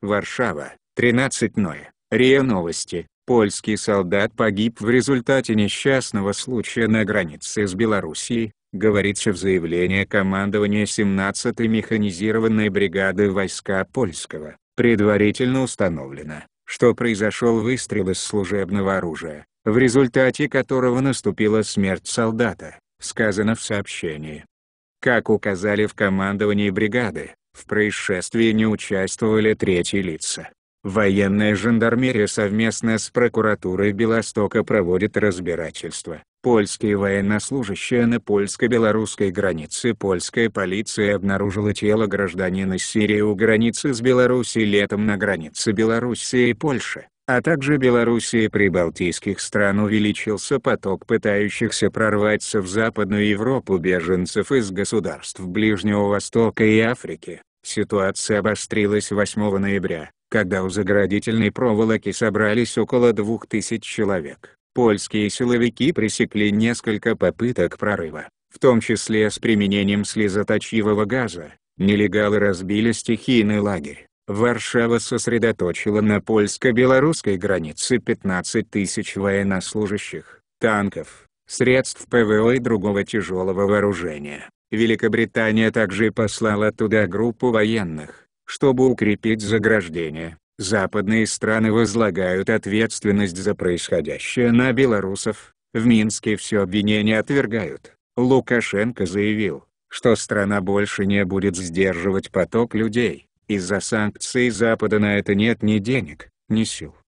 Варшава, 13 ноя. РИА Новости. Польский солдат погиб в результате несчастного случая на границе с Белоруссией, говорится в заявлении командования 17-й механизированной бригады войска польского. Предварительно установлено, что произошел выстрел из служебного оружия, в результате которого наступила смерть солдата, сказано в сообщении. Как указали в командовании бригады, в происшествии не участвовали третьи лица. Военная жандармерия совместно с прокуратурой Белостока проводит разбирательство. Польские военнослужащие на польско-белорусской границе польская полиция обнаружила тело гражданина Сирии у границы с Белоруссией летом на границе Белоруссии и Польши а также Белоруссии и прибалтийских стран увеличился поток пытающихся прорваться в Западную Европу беженцев из государств Ближнего Востока и Африки. Ситуация обострилась 8 ноября, когда у заградительной проволоки собрались около 2000 человек. Польские силовики пресекли несколько попыток прорыва, в том числе с применением слезоточивого газа. Нелегалы разбили стихийный лагерь Варшава сосредоточила на польско-белорусской границе 15 тысяч военнослужащих, танков, средств ПВО и другого тяжелого вооружения. Великобритания также послала туда группу военных, чтобы укрепить заграждение. Западные страны возлагают ответственность за происходящее на белорусов, в Минске все обвинения отвергают. Лукашенко заявил, что страна больше не будет сдерживать поток людей из-за санкций Запада на это нет ни денег, ни сил.